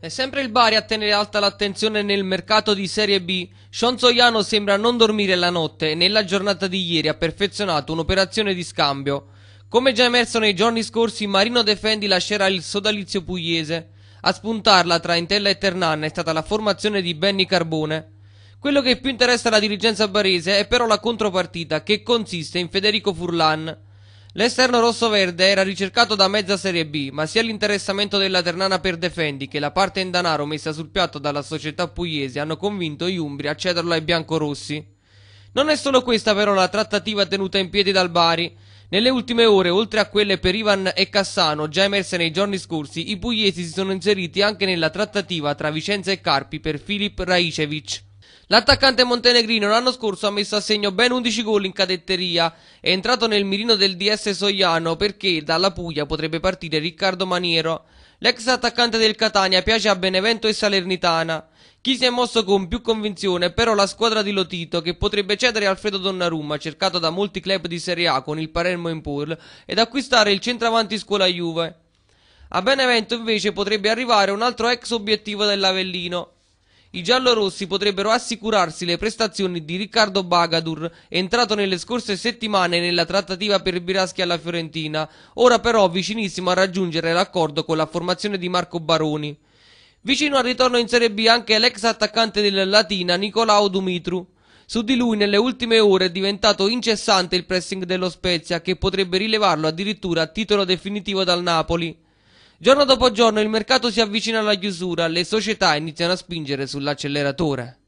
È sempre il Bari a tenere alta l'attenzione nel mercato di Serie B. Sean Scionzoiano sembra non dormire la notte e nella giornata di ieri ha perfezionato un'operazione di scambio. Come già emerso nei giorni scorsi, Marino Defendi lascerà il sodalizio pugliese. A spuntarla tra Intella e Ternan è stata la formazione di Benny Carbone. Quello che più interessa alla dirigenza barese è però la contropartita, che consiste in Federico Furlan. L'esterno rosso-verde era ricercato da mezza Serie B, ma sia l'interessamento della Ternana per Defendi che la parte in danaro messa sul piatto dalla società pugliese hanno convinto gli Umbri a cederlo ai biancorossi. Non è solo questa però la trattativa tenuta in piedi dal Bari. Nelle ultime ore, oltre a quelle per Ivan e Cassano, già emerse nei giorni scorsi, i pugliesi si sono inseriti anche nella trattativa tra Vicenza e Carpi per Filip Raicevic. L'attaccante montenegrino l'anno scorso ha messo a segno ben 11 gol in cadetteria. È entrato nel mirino del DS Soiano perché dalla Puglia potrebbe partire Riccardo Maniero. L'ex attaccante del Catania piace a Benevento e Salernitana. Chi si è mosso con più convinzione è però la squadra di Lotito che potrebbe cedere Alfredo Donnarumma, cercato da molti club di Serie A con il Palermo in Purl, ed acquistare il centravanti scuola Juve. A Benevento invece potrebbe arrivare un altro ex obiettivo dell'Avellino. I giallorossi potrebbero assicurarsi le prestazioni di Riccardo Bagadur, entrato nelle scorse settimane nella trattativa per Biraschi alla Fiorentina, ora però vicinissimo a raggiungere l'accordo con la formazione di Marco Baroni. Vicino al ritorno in Serie B anche l'ex attaccante del Latina Nicolao Dumitru. Su di lui nelle ultime ore è diventato incessante il pressing dello Spezia, che potrebbe rilevarlo addirittura a titolo definitivo dal Napoli. Giorno dopo giorno il mercato si avvicina alla chiusura, le società iniziano a spingere sull'acceleratore.